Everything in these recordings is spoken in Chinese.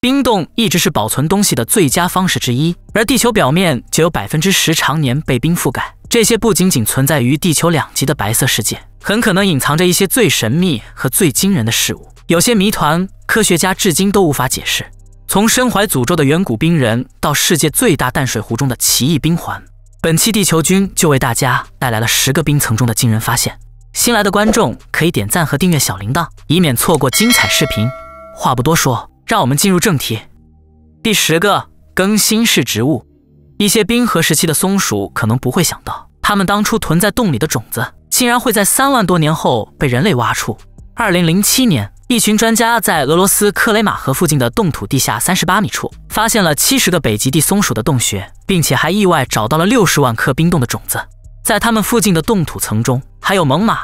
冰冻一直是保存东西的最佳方式之一，而地球表面就有百分之十常年被冰覆盖。这些不仅仅存在于地球两极的白色世界，很可能隐藏着一些最神秘和最惊人的事物。有些谜团，科学家至今都无法解释。从身怀诅咒的远古冰人，到世界最大淡水湖中的奇异冰环，本期地球君就为大家带来了十个冰层中的惊人发现。新来的观众可以点赞和订阅小铃铛，以免错过精彩视频。话不多说，让我们进入正题。第十个更新式植物，一些冰河时期的松鼠可能不会想到，它们当初囤在洞里的种子，竟然会在三万多年后被人类挖出。二零零七年，一群专家在俄罗斯克雷马河附近的冻土地下三十八米处，发现了七十个北极地松鼠的洞穴，并且还意外找到了六十万颗冰冻的种子。在他们附近的冻土层中，还有猛犸、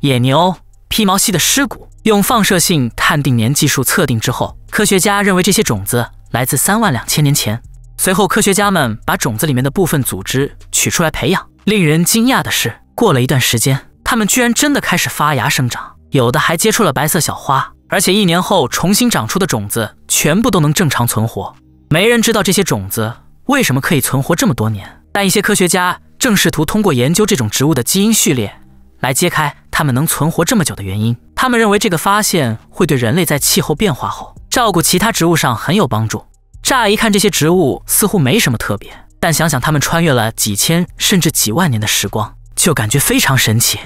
野牛、披毛犀的尸骨。用放射性碳定年技术测定之后，科学家认为这些种子来自三万两千年前。随后，科学家们把种子里面的部分组织取出来培养。令人惊讶的是，过了一段时间，它们居然真的开始发芽生长，有的还结出了白色小花。而且一年后重新长出的种子全部都能正常存活。没人知道这些种子为什么可以存活这么多年，但一些科学家。正试图通过研究这种植物的基因序列，来揭开它们能存活这么久的原因。他们认为这个发现会对人类在气候变化后照顾其他植物上很有帮助。乍一看，这些植物似乎没什么特别，但想想它们穿越了几千甚至几万年的时光，就感觉非常神奇。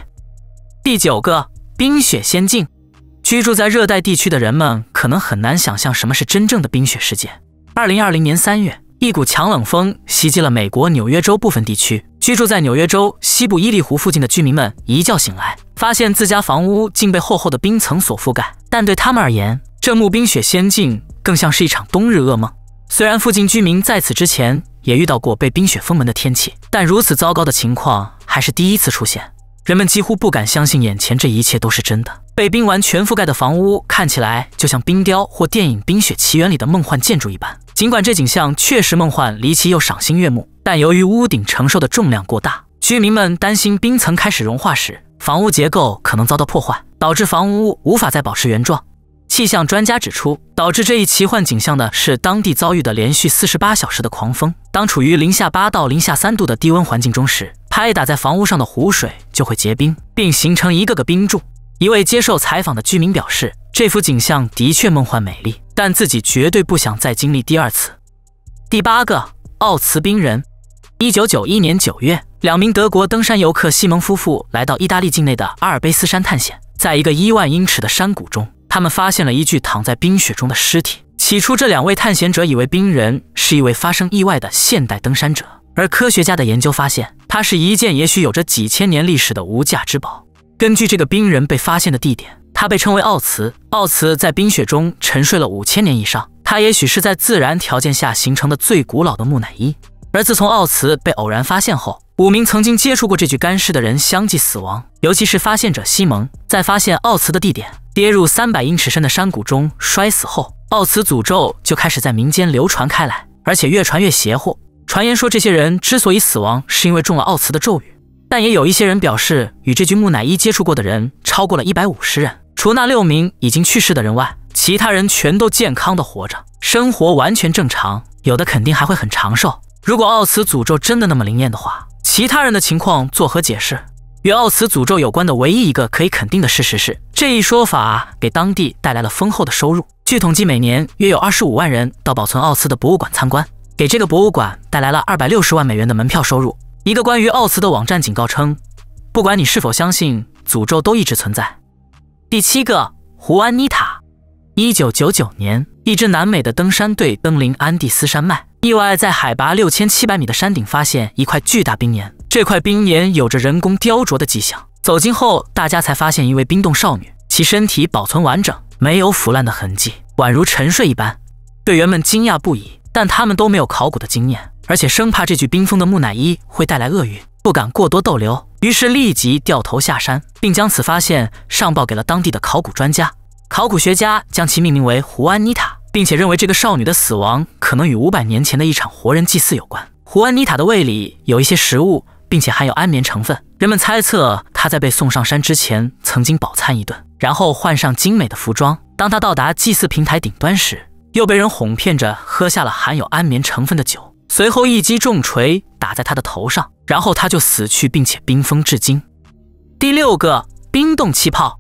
第九个，冰雪仙境。居住在热带地区的人们可能很难想象什么是真正的冰雪世界。二零二零年三月。一股强冷风袭击了美国纽约州部分地区，居住在纽约州西部伊利湖附近的居民们一觉醒来，发现自家房屋竟被厚厚的冰层所覆盖。但对他们而言，这幕冰雪仙境更像是一场冬日噩梦。虽然附近居民在此之前也遇到过被冰雪封门的天气，但如此糟糕的情况还是第一次出现。人们几乎不敢相信眼前这一切都是真的。被冰完全覆盖的房屋看起来就像冰雕或电影《冰雪奇缘》里的梦幻建筑一般。尽管这景象确实梦幻、离奇又赏心悦目，但由于屋顶承受的重量过大，居民们担心冰层开始融化时，房屋结构可能遭到破坏，导致房屋无法再保持原状。气象专家指出，导致这一奇幻景象的是当地遭遇的连续四十八小时的狂风。当处于零下八到零下三度的低温环境中时，拍打在房屋上的湖水就会结冰，并形成一个个冰柱。一位接受采访的居民表示：“这幅景象的确梦幻美丽，但自己绝对不想再经历第二次。”第八个奥茨冰人，一九九一年九月，两名德国登山游客西蒙夫妇来到意大利境内的阿尔卑斯山探险，在一个一万英尺的山谷中，他们发现了一具躺在冰雪中的尸体。起初，这两位探险者以为冰人是一位发生意外的现代登山者，而科学家的研究发现，它是一件也许有着几千年历史的无价之宝。根据这个冰人被发现的地点，他被称为奥茨。奥茨在冰雪中沉睡了五千年以上，他也许是在自然条件下形成的最古老的木乃伊。而自从奥茨被偶然发现后，五名曾经接触过这具干尸的人相继死亡，尤其是发现者西蒙，在发现奥茨的地点跌入三百英尺深的山谷中摔死后，奥茨诅咒就开始在民间流传开来，而且越传越邪乎。传言说，这些人之所以死亡，是因为中了奥茨的咒语。但也有一些人表示，与这具木乃伊接触过的人超过了一百五十人，除那六名已经去世的人外，其他人全都健康的活着，生活完全正常，有的肯定还会很长寿。如果奥茨诅咒真的那么灵验的话，其他人的情况作何解释？与奥茨诅咒有关的唯一一个可以肯定的事实是，这一说法给当地带来了丰厚的收入。据统计，每年约有二十五万人到保存奥茨的博物馆参观，给这个博物馆带来了二百六十万美元的门票收入。一个关于奥茨的网站警告称，不管你是否相信，诅咒都一直存在。第七个胡安妮塔，一九九九年，一支南美的登山队登临安第斯山脉，意外在海拔六千七百米的山顶发现一块巨大冰岩。这块冰岩有着人工雕琢的迹象，走近后，大家才发现一位冰冻少女，其身体保存完整，没有腐烂的痕迹，宛如沉睡一般。队员们惊讶不已，但他们都没有考古的经验。而且生怕这具冰封的木乃伊会带来厄运，不敢过多逗留，于是立即掉头下山，并将此发现上报给了当地的考古专家。考古学家将其命名为胡安妮塔，并且认为这个少女的死亡可能与五百年前的一场活人祭祀有关。胡安妮塔的胃里有一些食物，并且含有安眠成分。人们猜测她在被送上山之前曾经饱餐一顿，然后换上精美的服装。当她到达祭祀平台顶端时，又被人哄骗着喝下了含有安眠成分的酒。随后一击重锤打在他的头上，然后他就死去，并且冰封至今。第六个冰冻气泡，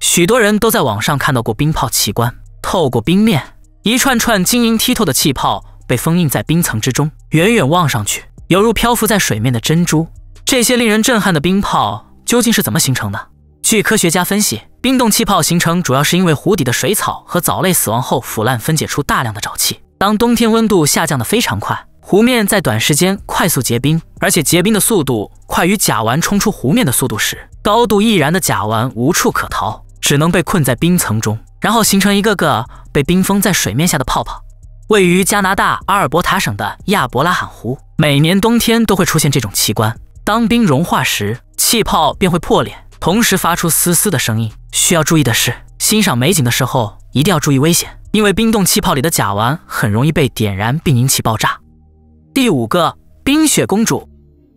许多人都在网上看到过冰泡奇观。透过冰面，一串串晶莹剔透的气泡被封印在冰层之中，远远望上去犹如漂浮在水面的珍珠。这些令人震撼的冰泡究竟是怎么形成的？据科学家分析，冰冻气泡形成主要是因为湖底的水草和藻类死亡后腐烂分解出大量的沼气，当冬天温度下降得非常快。湖面在短时间快速结冰，而且结冰的速度快于甲烷冲出湖面的速度时，高度易燃的甲烷无处可逃，只能被困在冰层中，然后形成一个个被冰封在水面下的泡泡。位于加拿大阿尔伯塔省的亚伯拉罕湖，每年冬天都会出现这种奇观。当冰融化时，气泡便会破裂，同时发出嘶嘶的声音。需要注意的是，欣赏美景的时候一定要注意危险，因为冰冻气泡里的甲烷很容易被点燃并引起爆炸。第五个，冰雪公主。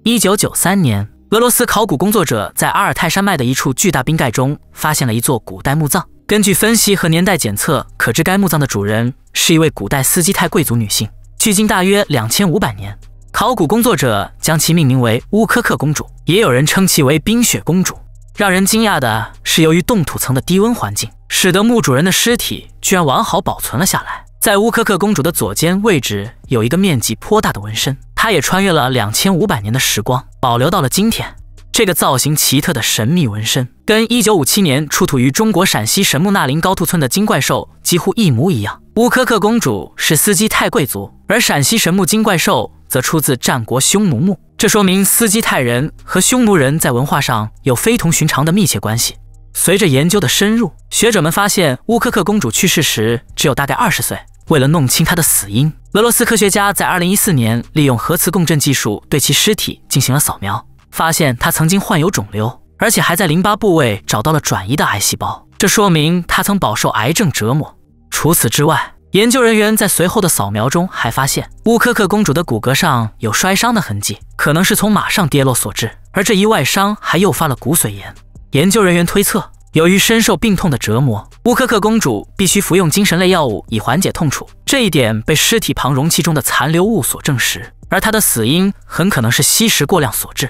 一九九三年，俄罗斯考古工作者在阿尔泰山脉的一处巨大冰盖中发现了一座古代墓葬。根据分析和年代检测，可知该墓葬的主人是一位古代斯基泰贵族女性，距今大约两千五百年。考古工作者将其命名为乌科克公主，也有人称其为冰雪公主。让人惊讶的是，由于冻土层的低温环境，使得墓主人的尸体居然完好保存了下来。在乌克克公主的左肩位置有一个面积颇大的纹身，她也穿越了两千五百年的时光，保留到了今天。这个造型奇特的神秘纹身，跟1957年出土于中国陕西神木纳林高兔村的金怪兽几乎一模一样。乌克克公主是斯基泰贵族，而陕西神木金怪兽则出自战国匈奴墓，这说明斯基泰人和匈奴人在文化上有非同寻常的密切关系。随着研究的深入，学者们发现乌科克公主去世时只有大概二十岁。为了弄清她的死因，俄罗斯科学家在2014年利用核磁共振技术对其尸体进行了扫描，发现她曾经患有肿瘤，而且还在淋巴部位找到了转移的癌细胞，这说明她曾饱受癌症折磨。除此之外，研究人员在随后的扫描中还发现乌科克公主的骨骼上有摔伤的痕迹，可能是从马上跌落所致，而这一外伤还诱发了骨髓炎。研究人员推测，由于深受病痛的折磨，乌克克公主必须服用精神类药物以缓解痛楚，这一点被尸体旁容器中的残留物所证实。而她的死因很可能是吸食过量所致。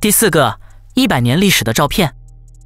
第四个，一百年历史的照片。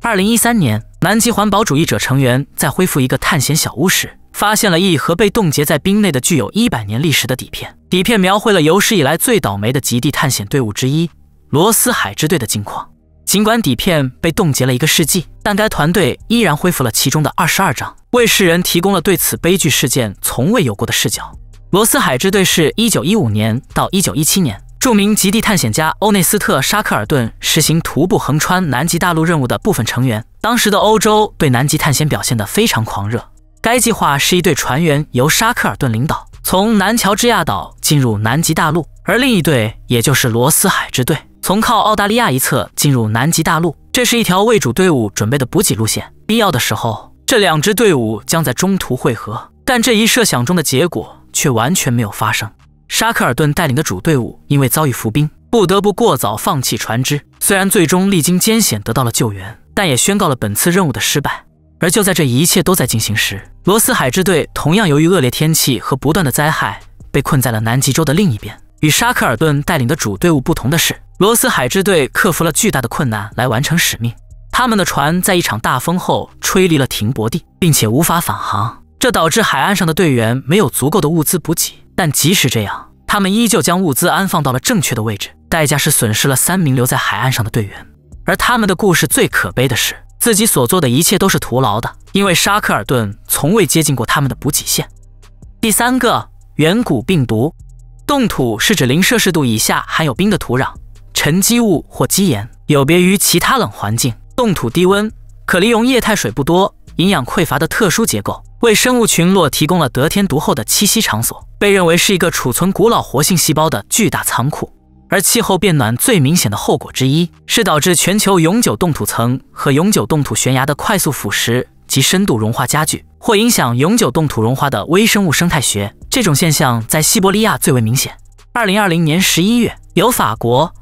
二零一三年，南极环保主义者成员在恢复一个探险小屋时，发现了一盒被冻结在冰内的具有一百年历史的底片。底片描绘了有史以来最倒霉的极地探险队伍之一——罗斯海支队的境况。尽管底片被冻结了一个世纪，但该团队依然恢复了其中的二十二张，为世人提供了对此悲剧事件从未有过的视角。罗斯海之队是一九一五年到一九一七年，著名极地探险家欧内斯特·沙克尔顿实行徒步横穿南极大陆任务的部分成员。当时的欧洲对南极探险表现得非常狂热。该计划是一队船员由沙克尔顿领导，从南乔治亚岛进入南极大陆，而另一队，也就是罗斯海之队。从靠澳大利亚一侧进入南极大陆，这是一条为主队伍准备的补给路线。必要的时候，这两支队伍将在中途汇合。但这一设想中的结果却完全没有发生。沙克尔顿带领的主队伍因为遭遇伏兵，不得不过早放弃船只。虽然最终历经艰险得到了救援，但也宣告了本次任务的失败。而就在这一切都在进行时，罗斯海支队同样由于恶劣天气和不断的灾害，被困在了南极洲的另一边。与沙克尔顿带领的主队伍不同的是，罗斯海支队克服了巨大的困难来完成使命。他们的船在一场大风后吹离了停泊地，并且无法返航，这导致海岸上的队员没有足够的物资补给。但即使这样，他们依旧将物资安放到了正确的位置，代价是损失了三名留在海岸上的队员。而他们的故事最可悲的是，自己所做的一切都是徒劳的，因为沙克尔顿从未接近过他们的补给线。第三个，远古病毒。冻土是指零摄氏度以下含有冰的土壤。沉积物或基岩有别于其他冷环境冻土低温、可利用液态水不多、营养匮乏的特殊结构，为生物群落提供了得天独厚的栖息场所，被认为是一个储存古老活性细胞的巨大仓库。而气候变暖最明显的后果之一是导致全球永久冻土层和永久冻土悬崖的快速腐蚀及深度融化加剧，或影响永久冻土融化的微生物生态学。这种现象在西伯利亚最为明显。二零二零年十一月，由法国。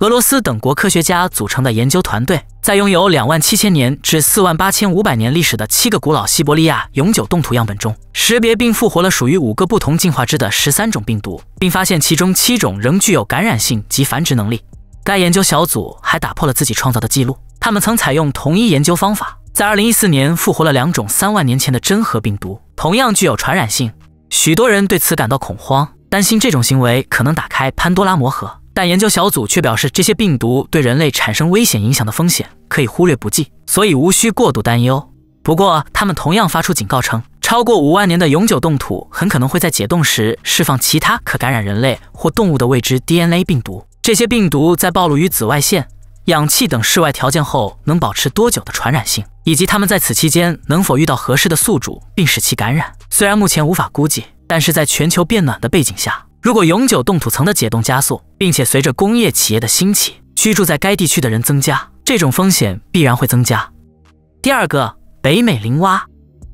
俄罗斯等国科学家组成的研究团队，在拥有两万七千年至四万八千五百年历史的七个古老西伯利亚永久冻土样本中，识别并复活了属于五个不同进化支的十三种病毒，并发现其中七种仍具有感染性及繁殖能力。该研究小组还打破了自己创造的记录，他们曾采用同一研究方法，在二零一四年复活了两种三万年前的真核病毒，同样具有传染性。许多人对此感到恐慌，担心这种行为可能打开潘多拉魔盒。但研究小组却表示，这些病毒对人类产生危险影响的风险可以忽略不计，所以无需过度担忧。不过，他们同样发出警告称，超过五万年的永久冻土很可能会在解冻时释放其他可感染人类或动物的未知 DNA 病毒。这些病毒在暴露于紫外线、氧气等室外条件后，能保持多久的传染性，以及它们在此期间能否遇到合适的宿主并使其感染，虽然目前无法估计，但是在全球变暖的背景下。如果永久冻土层的解冻加速，并且随着工业企业的兴起，居住在该地区的人增加，这种风险必然会增加。第二个，北美林蛙，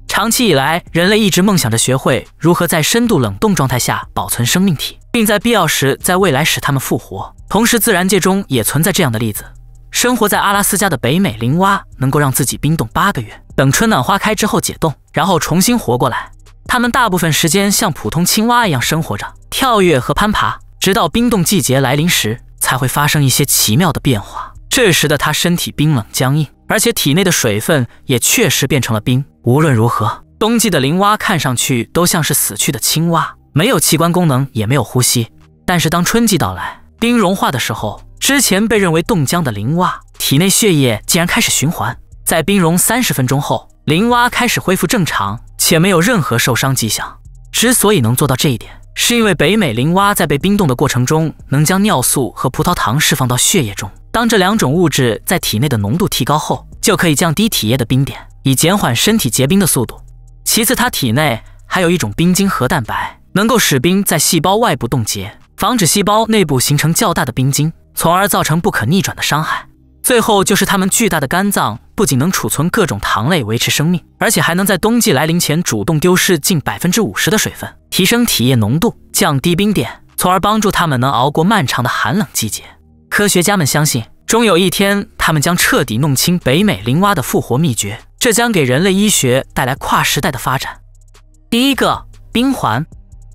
长期以来，人类一直梦想着学会如何在深度冷冻状态下保存生命体，并在必要时在未来使它们复活。同时，自然界中也存在这样的例子：生活在阿拉斯加的北美林蛙能够让自己冰冻八个月，等春暖花开之后解冻，然后重新活过来。它们大部分时间像普通青蛙一样生活着，跳跃和攀爬，直到冰冻季节来临时才会发生一些奇妙的变化。这时的它身体冰冷僵硬，而且体内的水分也确实变成了冰。无论如何，冬季的林蛙看上去都像是死去的青蛙，没有器官功能，也没有呼吸。但是当春季到来，冰融化的时候，之前被认为冻僵的林蛙体内血液竟然开始循环。在冰融三十分钟后，林蛙开始恢复正常。且没有任何受伤迹象。之所以能做到这一点，是因为北美林蛙在被冰冻的过程中，能将尿素和葡萄糖释放到血液中。当这两种物质在体内的浓度提高后，就可以降低体液的冰点，以减缓身体结冰的速度。其次，它体内还有一种冰晶核蛋白，能够使冰在细胞外部冻结，防止细胞内部形成较大的冰晶，从而造成不可逆转的伤害。最后，就是它们巨大的肝脏。不仅能储存各种糖类维持生命，而且还能在冬季来临前主动丢失近百分之五十的水分，提升体液浓度，降低冰点，从而帮助它们能熬过漫长的寒冷季节。科学家们相信，终有一天他们将彻底弄清北美林蛙的复活秘诀，这将给人类医学带来跨时代的发展。第一个冰环，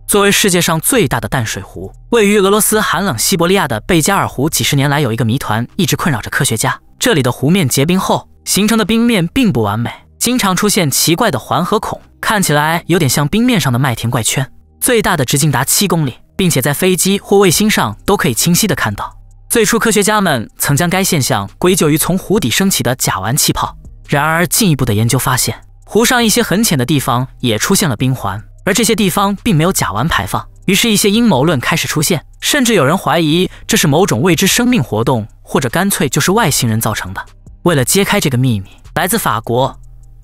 作为世界上最大的淡水湖，位于俄罗斯寒冷西伯利亚的贝加尔湖，几十年来有一个谜团一直困扰着科学家，这里的湖面结冰后。形成的冰面并不完美，经常出现奇怪的环和孔，看起来有点像冰面上的麦田怪圈。最大的直径达七公里，并且在飞机或卫星上都可以清晰的看到。最初，科学家们曾将该现象归咎于从湖底升起的甲烷气泡。然而，进一步的研究发现，湖上一些很浅的地方也出现了冰环，而这些地方并没有甲烷排放。于是，一些阴谋论开始出现，甚至有人怀疑这是某种未知生命活动，或者干脆就是外星人造成的。为了揭开这个秘密，来自法国、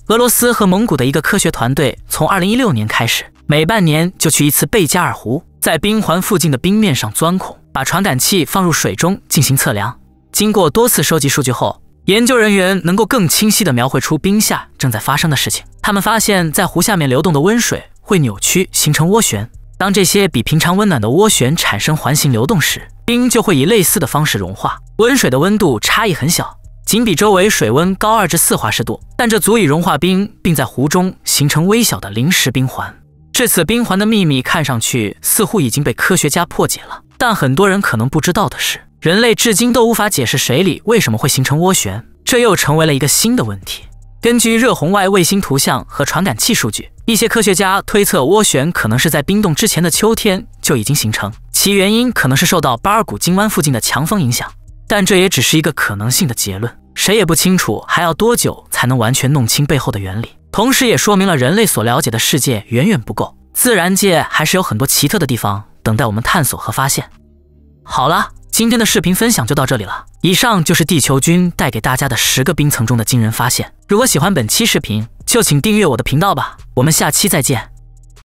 俄罗斯和蒙古的一个科学团队，从二零一六年开始，每半年就去一次贝加尔湖，在冰环附近的冰面上钻孔，把传感器放入水中进行测量。经过多次收集数据后，研究人员能够更清晰地描绘出冰下正在发生的事情。他们发现，在湖下面流动的温水会扭曲，形成涡旋。当这些比平常温暖的涡旋产生环形流动时，冰就会以类似的方式融化。温水的温度差异很小。仅比周围水温高二至四华氏度，但这足以融化冰，并在湖中形成微小的临时冰环。至此，冰环的秘密看上去似乎已经被科学家破解了。但很多人可能不知道的是，人类至今都无法解释水里为什么会形成涡旋，这又成为了一个新的问题。根据热红外卫星图像和传感器数据，一些科学家推测涡旋可能是在冰冻之前的秋天就已经形成，其原因可能是受到巴尔古金湾附近的强风影响。但这也只是一个可能性的结论。谁也不清楚还要多久才能完全弄清背后的原理，同时也说明了人类所了解的世界远远不够，自然界还是有很多奇特的地方等待我们探索和发现。好了，今天的视频分享就到这里了。以上就是地球君带给大家的十个冰层中的惊人发现。如果喜欢本期视频，就请订阅我的频道吧。我们下期再见。